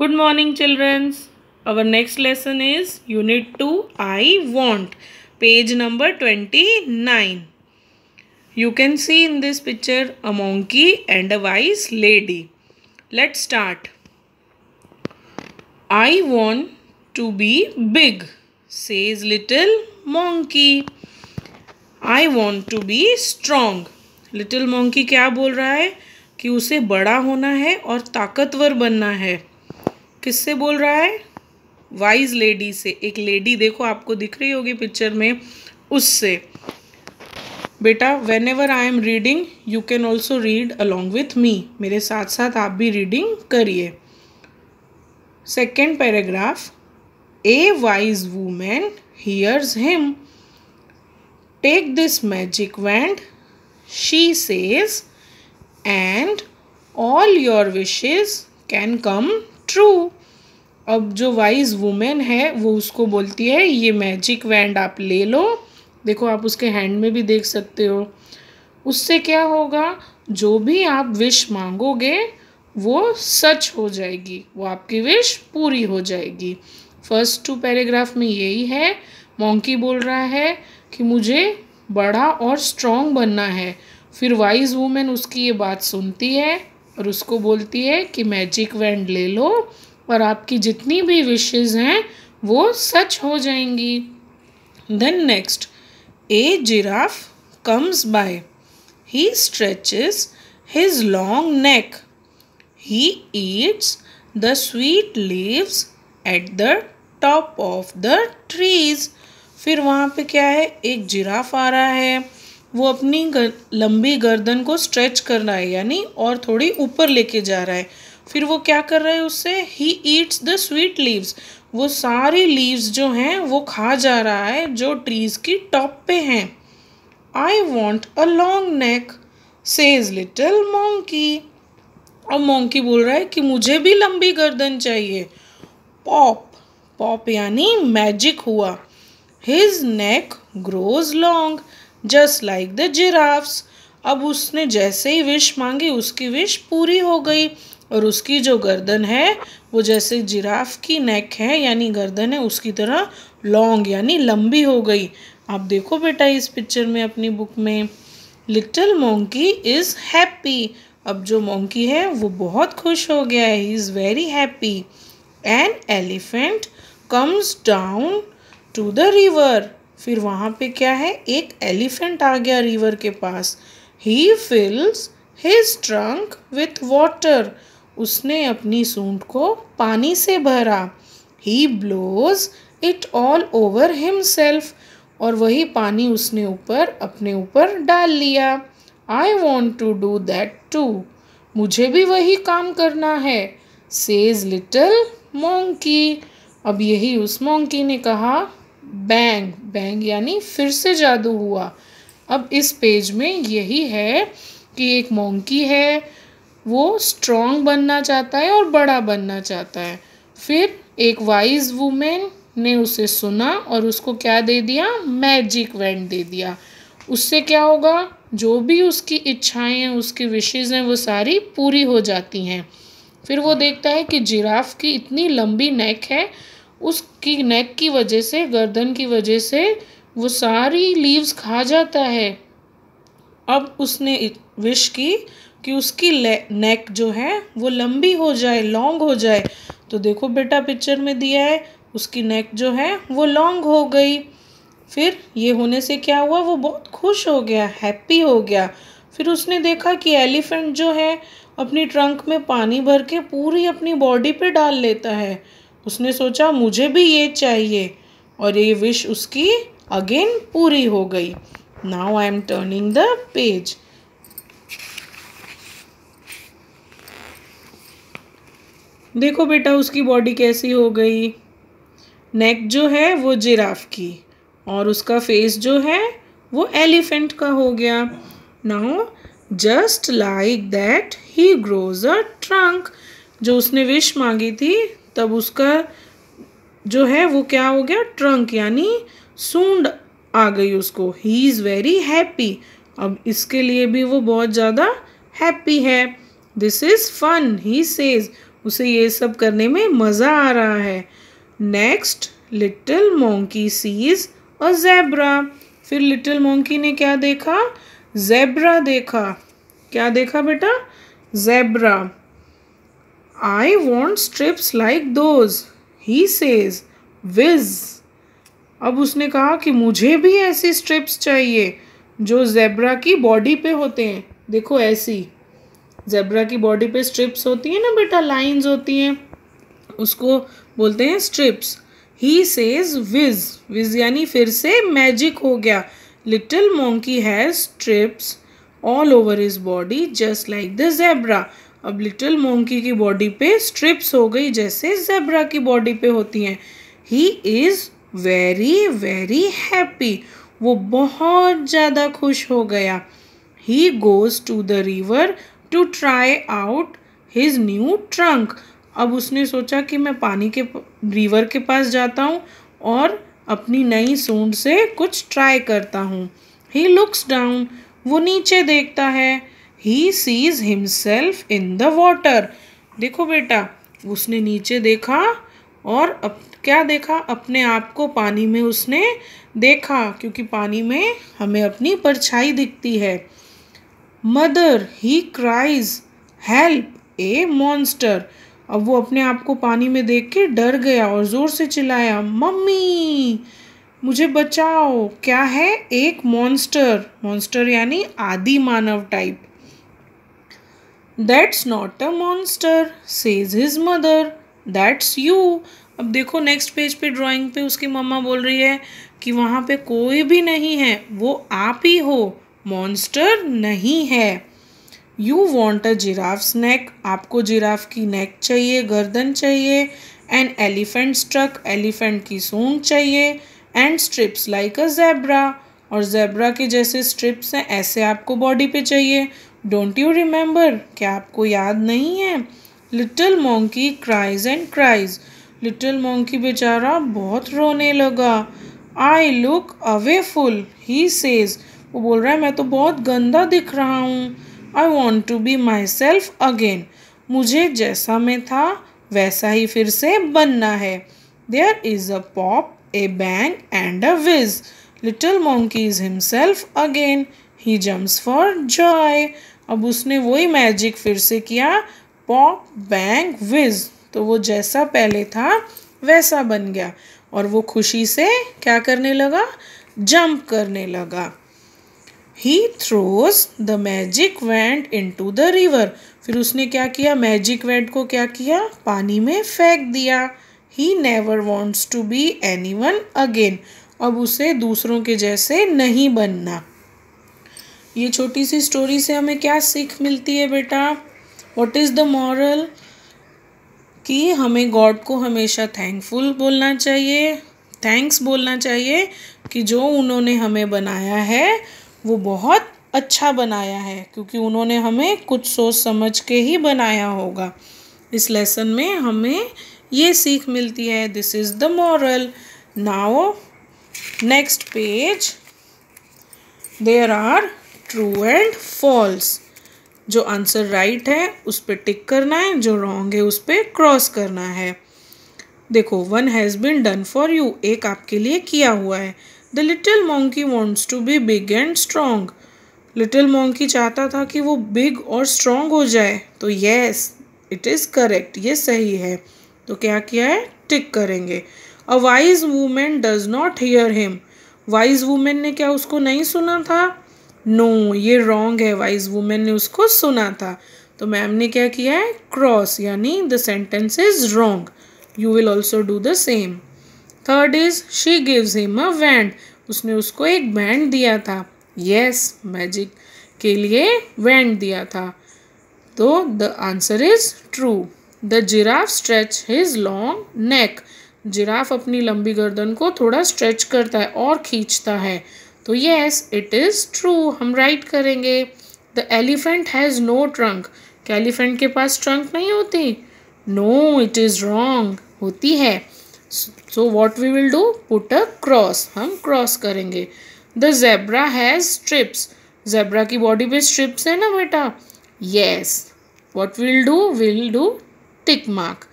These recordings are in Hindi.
good morning children's our next lesson is unit two I want page number twenty nine you can see in this picture a monkey and a wise lady let start I want to be big is little monkey I want to be strong little monkey क्या बोल रहा है कि उसे बड़ा होना है और ताकतवर बनना है किससे बोल रहा है वाइज लेडी से एक लेडी देखो आपको दिख रही होगी पिक्चर में उससे बेटा whenever I am reading you can also read along with me मेरे साथ साथ आप भी रीडिंग करिए second paragraph a wise women hears him take this magic wand she says and all your wishes can come true अब जो वाइज वुमेन है वो उसको बोलती है ये मैजिक वैंड आप ले लो देखो आप उसके हैंड में भी देख सकते हो उससे क्या होगा जो भी आप विश मांगोगे वो सच हो जाएगी वो आपकी विश पूरी हो जाएगी फर्स्ट टू पैराग्राफ में यही है मोंकी बोल रहा है कि मुझे बड़ा और स्ट्रॉन्ग बनना है फिर वाइज वूमेन उसकी ये बात सुनती है और उसको बोलती है कि मैजिक वैंड ले लो और आपकी जितनी भी विशेज़ हैं वो सच हो जाएंगी then next a giraffe comes by he stretches his long neck he eats the sweet leaves at the top of the trees फिर वहाँ पे क्या है एक जिराफ आ रहा है वो अपनी गर, लंबी गर्दन को स्ट्रेच कर रहा है यानी और थोड़ी ऊपर लेके जा रहा है फिर वो क्या कर रहा है उससे he eats the sweet leaves वो सारी लीव्स जो हैं वो खा जा रहा है जो ट्रीज़ की टॉप पे हैं I want a long neck says little monkey अब मोंकी बोल रहा है कि मुझे भी लंबी गर्दन चाहिए पॉप पॉप यानी मैजिक हुआ his neck grows long just like the giraffes अब उसने जैसे ही विश मांगी उसकी विश पूरी हो गई और उसकी जो गर्दन है वो जैसे जिराफ की नेक है यानी गर्दन है उसकी तरह लॉन्ग यानी लंबी हो गई आप देखो बेटा इस पिक्चर में अपनी बुक में लिटिल मोंकी इज़ हैप्पी अब जो मोंकी है वो बहुत खुश हो गया है he is very happy an elephant comes down to the river फिर वहाँ पे क्या है एक एलिफेंट आ गया रिवर के पास he fills his trunk with water उसने अपनी सूंड को पानी से भरा he blows it all over himself और वही पानी उसने ऊपर अपने ऊपर डाल लिया I want to do that too मुझे भी वही काम करना है सेज लिटल मोंकी अब यही उस मोंकी ने कहा बैंग बैंग यानी फिर से जादू हुआ अब इस पेज में यही है कि एक मोंकी है वो स्ट्रॉन्ग बनना चाहता है और बड़ा बनना चाहता है फिर एक वाइज वूमेन ने उसे सुना और उसको क्या दे दिया मैजिक वैंड दे दिया उससे क्या होगा जो भी उसकी इच्छाएं हैं उसकी विशेज़ हैं वो सारी पूरी हो जाती हैं फिर वो देखता है कि जिराफ की इतनी लंबी नेक है उसकी नेक की वजह से गर्दन की वजह से वो सारी लीव्स खा जाता है अब उसने विश की कि उसकी नेक जो है वो लंबी हो जाए लॉन्ग हो जाए तो देखो बेटा पिक्चर में दिया है उसकी नेक जो है वो लॉन्ग हो गई फिर ये होने से क्या हुआ वो बहुत खुश हो गया हैप्पी हो गया फिर उसने देखा कि एलिफेंट जो है अपनी ट्रंक में पानी भर के पूरी अपनी बॉडी पे डाल लेता है उसने सोचा मुझे भी ये चाहिए और ये विश उसकी अगेन पूरी हो गई now I am turning the page देखो बेटा उसकी बॉडी कैसी हो गई नेक जो है वो जिराफ की और उसका फेस जो है वो एलिफेंट का हो गया now just like that he grows a trunk जो उसने विश मांगी थी तब उसका जो है वो क्या हो गया ट्रंक यानी सूंड आ गई उसको ही इज़ वेरी हैप्पी अब इसके लिए भी वो बहुत ज़्यादा हैप्पी है this is fun he says उसे ये सब करने में मज़ा आ रहा है नेक्स्ट लिटिल मोंकी सीज और जेब्रा फिर लिटिल मोंकी ने क्या देखा जेब्रा देखा क्या देखा बेटा zebra I want stripes like those he says whizz अब उसने कहा कि मुझे भी ऐसी स्ट्रिप्स चाहिए जो जेब्रा की बॉडी पे होते हैं देखो ऐसी जेब्रा की बॉडी पे स्ट्रिप्स होती है ना बेटा लाइंस होती हैं उसको बोलते हैं stripes he says whizz whizz यानी फिर से मैजिक हो गया little monkey has stripes all over his body just like the zebra अब लिटिल मोंकी की बॉडी पे स्ट्रिप्स हो गई जैसे जेब्रा की बॉडी पे होती हैं he is very very happy वो बहुत ज़्यादा खुश हो गया he goes to the river to try out his new trunk अब उसने सोचा कि मैं पानी के रिवर के पास जाता हूँ और अपनी नई सूंड से कुछ ट्राई करता हूँ ही लुक्स डाउन वो नीचे देखता है he sees himself in the water देखो बेटा उसने नीचे देखा और अप, क्या देखा अपने आप को पानी में उसने देखा क्योंकि पानी में हमें अपनी परछाई दिखती है mother he cries help a monster अब वो अपने आप को पानी में देख के डर गया और ज़ोर से चिल्लाया मम्मी मुझे बचाओ क्या है एक मॉन्स्टर मॉन्स्टर यानी आदि मानव type that's not a monster says his mother that's you अब देखो नेक्स्ट पेज पे ड्राइंग पे उसकी मम्मा बोल रही है कि वहाँ पे कोई भी नहीं है वो आप ही हो मॉन्स्टर नहीं है you want a giraffe snack आपको जिराफ की नेक चाहिए गर्दन चाहिए एंड एलिफेंट स्ट्रक एलिफेंट की सूंड चाहिए and stripes like a zebra और जेब्रा के जैसे स्ट्रिप्स हैं ऐसे आपको बॉडी पे चाहिए डोंट यू रिमेंबर क्या आपको याद नहीं है little monkey cries and cries little monkey बेचारा बहुत रोने लगा I look awful he says वो बोल रहा है मैं तो बहुत गंदा दिख रहा हूँ I want to be myself again मुझे जैसा मैं था वैसा ही फिर से बनना है there is a pop a bang and a whizz little monkey is himself again he jumps for joy अब उसने वही मैजिक फिर से किया पॉप बैंग विज तो वो जैसा पहले था वैसा बन गया और वो खुशी से क्या करने लगा जंप करने लगा he throws the magic wand into the river फिर उसने क्या किया मैजिक वैंड को क्या किया पानी में फेंक दिया he never wants to be anyone again अब उसे दूसरों के जैसे नहीं बनना ये छोटी सी स्टोरी से हमें क्या सीख मिलती है बेटा वॉट इज़ द मॉरल कि हमें गॉड को हमेशा थैंकफुल बोलना चाहिए थैंक्स बोलना चाहिए कि जो उन्होंने हमें बनाया है वो बहुत अच्छा बनाया है क्योंकि उन्होंने हमें कुछ सोच समझ के ही बनाया होगा इस लेसन में हमें ये सीख मिलती है this is the moral now next page there are true and false जो आंसर राइट है उस पर टिक करना है जो रॉन्ग है उस पर क्रॉस करना है देखो one has been done for you एक आपके लिए किया हुआ है the little monkey wants to be big and strong little मोंकी चाहता था कि वो बिग और स्ट्रॉन्ग हो जाए तो येस इट इज़ करेक्ट ये सही है तो क्या किया है टिक करेंगे a wise woman does not hear him wise women ने क्या उसको नहीं सुना था नो no, ये रॉन्ग है वाइज वूमेन ने उसको सुना था तो मैम ने क्या किया है क्रॉस यानी the sentence is wrong you will also do the same third is she gives him a wand उसने उसको एक बैंड दिया था यस मैजिक के लिए वैंड दिया था तो the answer is true the giraffe stretch his long neck giraffe अपनी लंबी गर्दन को थोड़ा स्ट्रेच करता है और खींचता है तो येस इट इज़ ट्रू हम राइट करेंगे the elephant has no trunk क्या एलिफेंट के पास ट्रंक नहीं होती नो इट इज़ रॉन्ग होती है so what we will do put a cross हम क्रॉस करेंगे the zebra has stripes zebra की बॉडी पे स्ट्रिप्स है ना बेटा yes what will do will do tick mark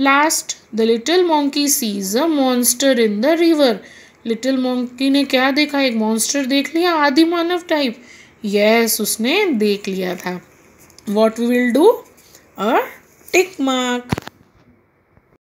last the little monkey sees a monster in the river little monkey ने क्या देखा एक मॉन्स्टर देख लिया आदि मानव टाइप यस उसने देख लिया था what we will do a tick mark